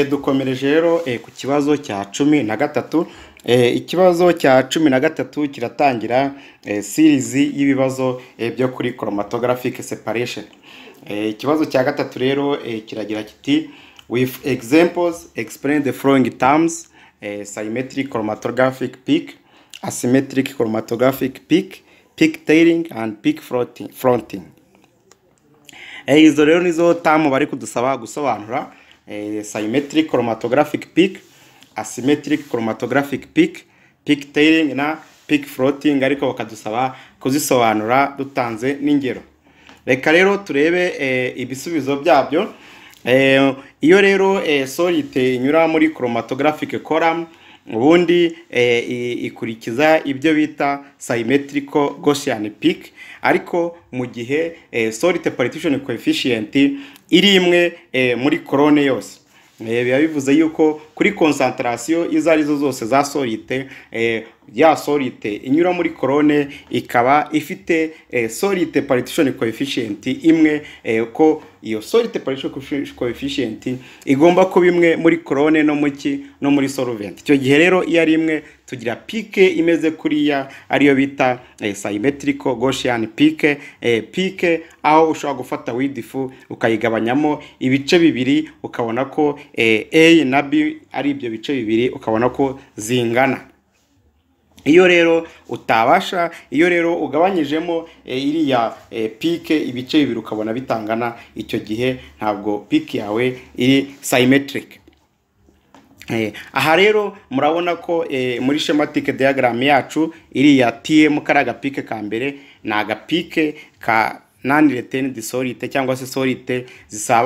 dukomereje rero eh, ku kibazo cya cumi na gatatu eh, ikibazo cya cumi na gatatu kiratangira eh, sirizi y'ibibazo byo kuri chromatographic separation ikibazo cya gatatu rero kiragira kiti with examples explain the following terms symmetric chromatographic peak asymmetric chromatographic peak peak tailing and peak fronting izo rero nizo tamu bari kudusaba gusobanura symmetric chromatographic peak asymmetric chromatographic peak peak tailing na peak floating ariko bakadusaba kuzisobanura dutanze n'ingero reka rero turebe e, ibisubizo byabyo e, iyo rero e, solite inyura muri chromatographic column ubundi eh, ikurikiza ibyo bita sayimetiriko gosiyani piki ariko mu gihe eh, solite paritishoni koefishiyenti iri imwe eh, muri korone yose biba bivuze yuko kuri konsantarasiyo izo arizo zose za solite ya solite inyura muri korone ikaba ifite eh, solite partition coefficient imwe eh, ko iyo solite partition coefficient igomba kuba imwe muri korone no muki no muri solvent icyo gihe rero iyo ari imwe tugira pike imeze kuriya ariyo bita eh, symmetrical gaussian pike pike aho ushobora gufata widifu ukayigabanyamo ibice bibiri ukabona ko a na b ari ibyo bice bibiri ukabona ko zingana iyo rero utabasha iyo rero ugabanyijemo eh, iriya eh, pike ibice bibiri ukabona bitangana icyo gihe ntabwo pike yawe iri sayimetirike eh, aha rero murabona ko muri shematike diyagaramu yacu iriya tiyemu kari agapike ka mbere ni agapike ka nani retenidi sorite cyangwa se sorite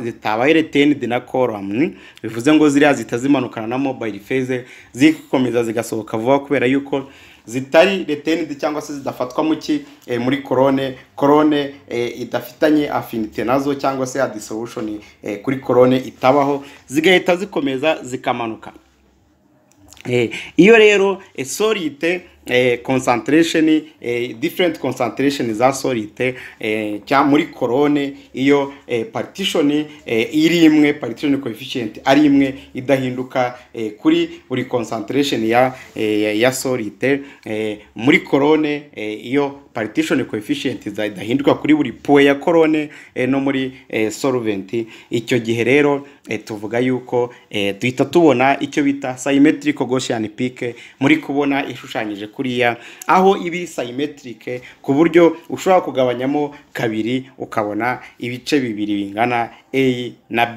zitabaye retenidi na koramuni bivuze ngo ziriya zihita zimanukana na mobayiro feze zikomeza zigasohoka vuba kubera yuko zitari retenidi cyangwa se zidafatwa muki eh, muri korone korone eh, idafitanye afinite nazo cyangwa se adisobushoni eh, kuri korone itabaho zigahita zikomeza zikamanuka iyo rero sorite Eh, concentration eh, different concentration za solite cyangwa eh, muri korone iyo partition iri imwe partition coefficient ari imwe idahinduka kuri buri concentration ya ya solite muri korone iyo partition coefficient zidahinduka kuri buri puwe ya korone no muri solvent icyo gihe rero tuvuga yuko duhita tubona icyo bita symmetric Gaussian peak muri kubona ishushanyije kuriya aho ibi iri sayimetirike ku buryo ushobora kugabanyamo kabiri ukabona ibice bibiri bingana a na b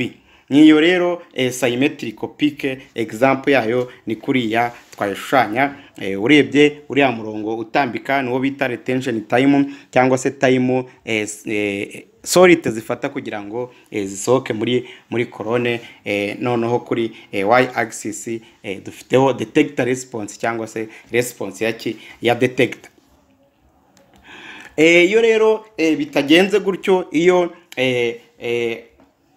nk'iyo rero eh, sayimetiriko pike egizampu yayo ni kuriya twayishushanya eh, urebye uriya murongo utambika niwo bita retensheni tayimu cyangwa se tayimu eh, solite zifata kugira ngo eh, zisohoke muri muri korone eh, noneho kuri eh, y axis dufiteho detector response cyangwa se response ya detector iyo rero bitagenze gutyo iyo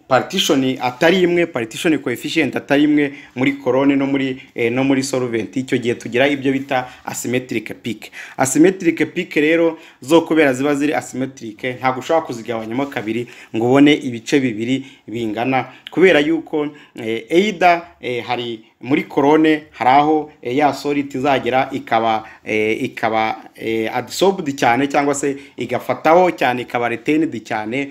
partishoni atari imwe partition coefficient atari imwe muri korone no muri eh, no muri solvent icyo gihe tugira ibyo bita asymmetric peak asymmetric peak rero zo kubera ziba ziri asymmetric ntabwo ushobora kuzigabanyamo kabiri ngo ubone ibice bibiri bingana kubera yuko eh, either eh, hari muri korone hari aho eh, ya solite izagera ikaba eh, ikaba eh, adisobudi cyane cyangwa se igafataho cyane ikaba retenidi cyane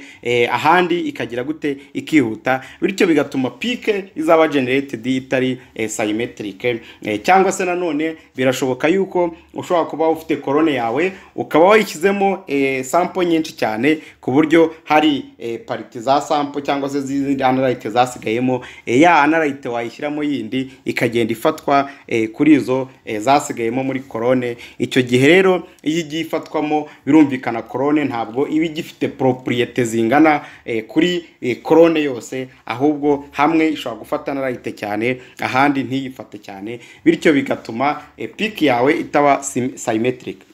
ahandi ikagira gute ikihuta bityo bigatuma pike izaba generetedi itari sayimetirike cyangwa se nanone birashoboka yuko ushobora kuba ufite korone yawe ukaba wayishyizemo sampo nyinshi cyane ku buryo hari pariti za sampo cyangwa se z'izindi analayite zasigayemo ya analayite wayishyiramo yindi ikagenda ifatwa eh, kuri izo eh, zasigayemo muri korone icyo gihe rero iyo igiye ifatwamo birumvikana korone ntabwo iba igifite poropuriyete zingana eh, kuri korone yose ahubwo hamwe ishobora gufata narayite cyane ahandi ntiyifate cyane bityo bigatuma piki yawe itaba simetirike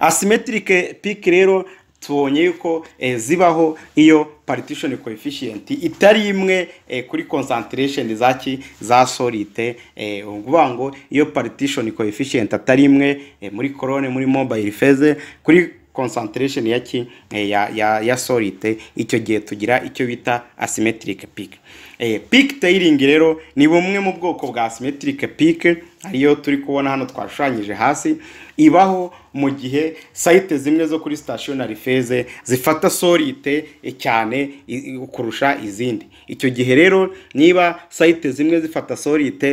asimetirike piki rero tubonye yuko eh, zibaho iyo partition coefficient itari imwe eh, kuri concentration zaki za solite eh, ukuvuga ngo iyo partition coefficient atari imwe muri colonne muri mobile phase kuri concentration yaki ya ya ya solite icyo gihe tugira icyo bita asymmetric peak peak tailing rero ni bumwe mu bwoko bwa asymmetric peak ariyo turi kubona hano twashushanyije hasi ibaho mu gihe sayite zimwe zo kuri sitashonari feze zifata sorite cyane kurusha izindi icyo gihe rero niba sayite zimwe zifata sorite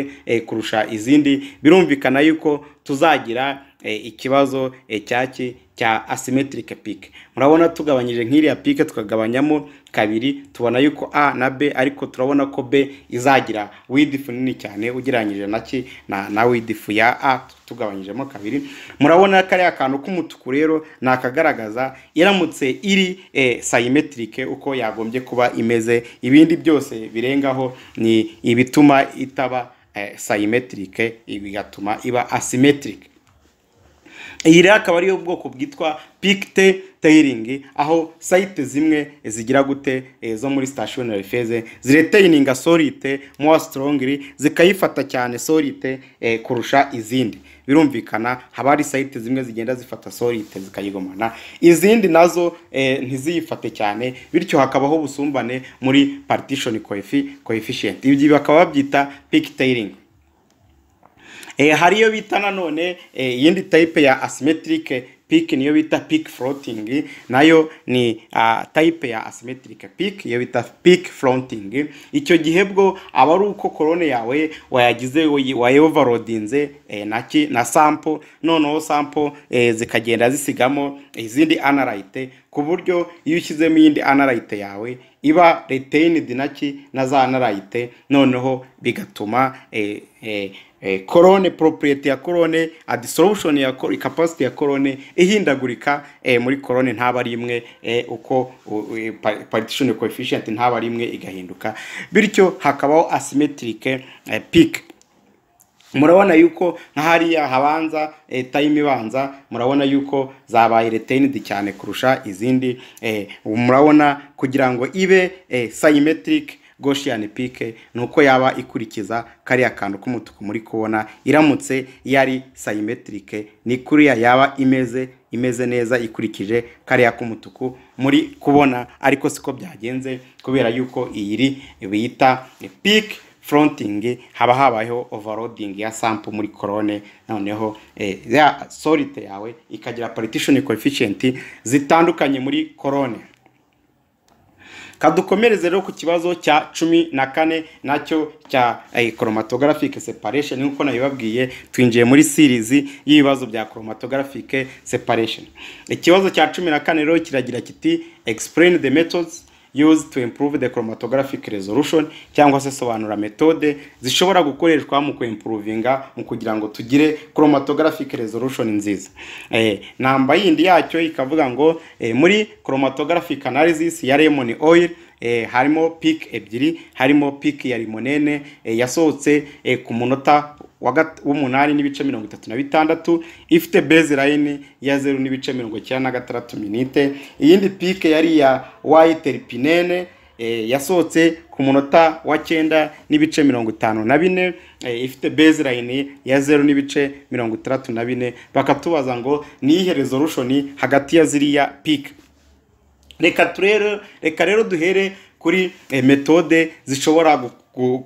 kurusha izindi birumvikana yuko tuzagira E, ikibazo cyaki e, cya asimetirike pike murabona tugabanyije nk'iriya pike tukagabanyamo kabiri tubona yuko a na b ariko turabona ko b izagira widifu nini cyane ugereranyije na ki na na widifu ya a tugabanyijemo kabiri murabona kariya kantu k'umutuku rero ni akagaragaza iramutse iri e sayimetirike uko yagombye kuba imeze ibindi byose birengaho ni ibituma itaba e, sayimetirike bigatuma iba asimetirike iyi rero akaba ariyo bwoko bwitwa pikite teyiringi aho sayite zimwe zigira gute eh, zo muri sitashonari feze zireteyininga solite mowa sitorongi zikayifata cyane solite eh, kurusha izindi birumvikana haba hari sayite zimwe zigenda zifata solite zikayigomana izindi nazo eh, ntiziyifate cyane bityo hakabaho ubusumbane muri partishoni koefi koefishiyenti ibi bakaba babyita pikiteyiringi Eh, hariyo bita nanone eh, iyindi tayipe ya asimetirike piki niyo bita piki forotingi nayo ni ah, tayipe ya asimetirike piki iyo bita piki forotingi icyo gihe bwo aba ari uko korone yawe wayagize wayovarodinze eh, na sampo noneho sampo zikagenda zisigamo izindi anarayite ku buryo iyo ushyizemo iyindi analayite yawe iba reteyinidi na ki na za analayite noneho bigatuma korone eh, eh, eh, poropuriyeti ya korone adisolushoni ya kapasiti ya korone ihindagurika muri korone ntaba ari imwe uko paritishoni koefishiyenti ntaba ari imwe igahinduka bityo hakabaho asimetirike pike murabona yuko nka hariya habanza eh, tayime ibanza murabona yuko zabaye reteyinidi cyane kurusha izindi eh, murabona kugira ngo ibe eh, sayimetirike goshiyani pike ni uko yaba ikurikiza kariya kantu k'umutuku muri kubona iramutse yari sayimetirike ni kuriya yaba imeze imeze neza ikurikije kariya k'umutuku muri kubona ariko siko byagenze kubera yuko iyi biyita pike fronting haba habayeho overloading ya sample muri corone noneho eh, ya solite yawe ikagira partition coefficient zitandukanye muri corone kadukomereze rero ku kibazo cya cumi na kane nacyo cya eh, chromatographic separation nk'uko nabibabwiye twinjiye muri series y'ibibazo bya chromatographic separation ikibazo cya cumi na kane rero kiragira kiti explain the methods used to improve the chromatographic resolution cyangwa se sobanura metode zishobora gukoreshwa mu kuimprovinga mu kugira ngo tugire chromatographic resolution nziza eh, namba yindi yacyo ikavuga ngo eh, muri chromatographic analysis ya lemon oil eh, harimo peak ebyiri harimo peak ya limonene eh, yasohotse eh, ku munota w'umunani n'ibice mirongo itatu na bitandatu ifite bezi layini ya zeru n'ibice mirongo icyenda na gatandatu minite iyindi pike yari iya wayiteripinene eh, yasohotse ku munota wa cyenda n'ibice mirongo itanu na bine eh, ifite bezi layini ya zeru n'ibice mirongo itandatu na bine bakatubaza ngo niyihe rezorushoni hagati ya ziriya pike reka rero duhere kuri eh, metode zishobora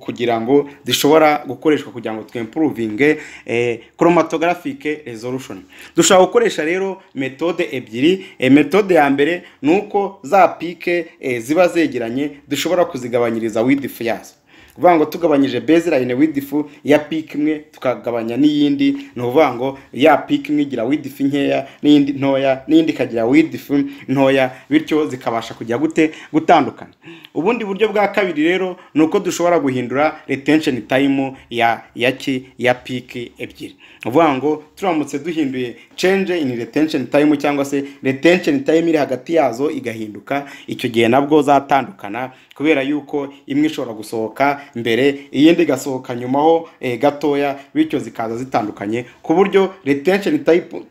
kugira ngo zishobora gukoreshwa kugira ngo twempuruvinge eh, chromatographike resolution dushobora gukoresha rero metode ebyiri eh, metode ya mbere ni uko za pike eh, ziba zegeranye dushobora kuzigabanyiriza with fiyazi ukuvuga ngo tugabanyije bezirayine widifu ya piki imwe tukagabanya n'iyindi ni ukuvuga ngo ya piki imwe igira widifu nkeya n'iyindi ntoya n'iyindi ikagira widifu ntoya bityo zikabasha kujya gute gutandukana ubundi buryo bwa kabiri rero ni uko dushobora guhindura retensheni tayimu ya ya ki ya piki ebyiri uvuga ngo turamutse duhinduye cenje ini retensheni tayimu cyangwa se retensheni tayimu iri hagati yazo igahinduka icyo gihe nabwo zatandukana kubera yuko imwe ishobora gusohoka mbere iyindi igasohoka nyumaho eh, gatoya bityo zikaza zitandukanye ku buryo retention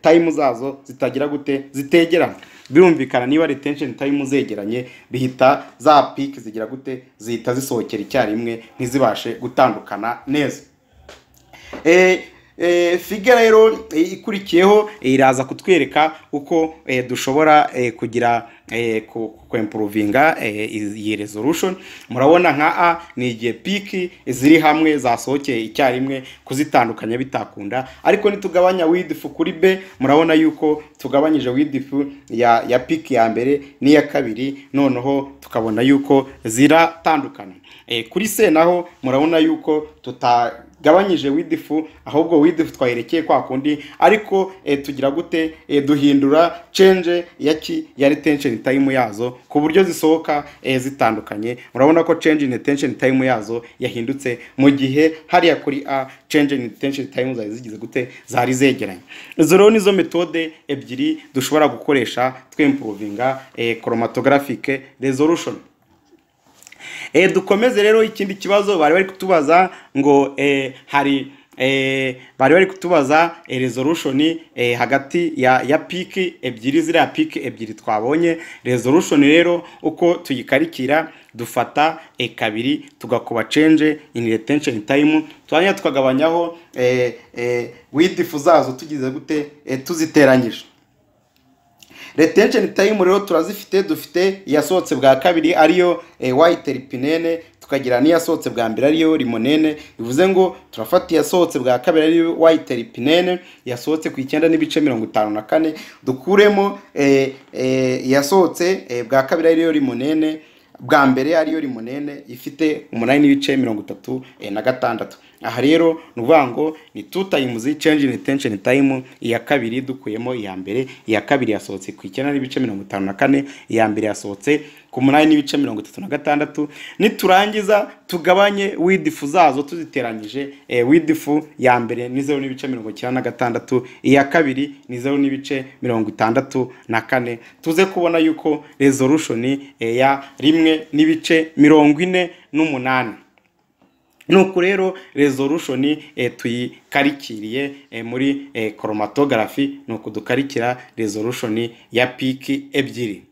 time zazo zitagira gute zitegerana birumvikana niba retention time zegeranye bihita za piki zigira gute zihita zisohokera icyarimwe ntizibashe gutandukana neza eh, figara eh, rero eh, ikurikiyeho eh, iraza kutwereka uko dushobora kugira kwempuruvinga iyi resolution murabona nka a ni igihe piki ziri hamwe zasohokeye icyarimwe kuzitandukanya bitakunda ariko nitugabanya widifu kuri b murabona yuko tugabanyije widifu ya ya piki ya mbere n'iya kabiri noneho tukabona yuko ziratandukana kuri se naho murabona yuko tuta tugabanyije widifu ahubwo widifu twayerekeye kwa kundi ariko eh, tugira gute eh, duhindura cenje ya ki ya retensheni tayimu yazo ku buryo zisohoka eh, zitandukanye urabona ko cenje ini retensheni tayimu yazo yahindutse mu gihe hariya kuri a cenje ini retensheni tayimu zari zigize gute zari zegeranye izo rero nizo metode ebyiri dushobora gukoresha twempuruvinga koromatografike rezorushoni Eh, dukomeze rero ikindi kibazo bari bari kutubaza ngo eh, hari eh, bari bari kutubaza resolution hagati ya piki ebyiri ziriya piki ebyiri twabonye resolution rero uko tuyikarikira dufata kabiri tugakuba change in retention time twanya tukagabanyaho widi zazo tugize gute tuziteranyije retensheni tayimu rero turazifite dufite iyasohotse bwa kabiri ariyo eh, wayite ripinene tukagira n'iyasohotse bwa mbere ariyo rimunene bivuze ngo turafata iyasohotse bwa kabiri ariyo wayite ripinene yasohotse ku icyenda n'ibice mirongo itanu na kane dukuremo eh, eh, iyasohotse bwa kabiri ariyo rimunene. bwa mbere ariyo limonene ifite umunani n'ibice mirongo itatu e, na gatandatu aha rero ni ukuvuga ngo ni tu tayimuzi cenji ini tayimu iya kabiri dukuyemo iya mbere iya kabiri yasohotse ku icyenda n'ibice mirongo itanu na kane iya mbere yasohotse ku munani n'ibice mirongo itatu na gatandatu niturangiza tugabanye widifu zazo tuziteranyije eh, widifu ya mbere ni zeru n'ibice mirongo icyenda na gatandatu iya kabiri ni zeru n'ibice mirongo itandatu na kane tuze kubona yuko rezorushoni eh, ya rimwe n'ibice mirongo ine n'umunani nuko rero rezorushoni eh, tuyikarikiriye muri koromatogarafi ni ukudukarikira dukarikira rezorushoni ya piki ebyiri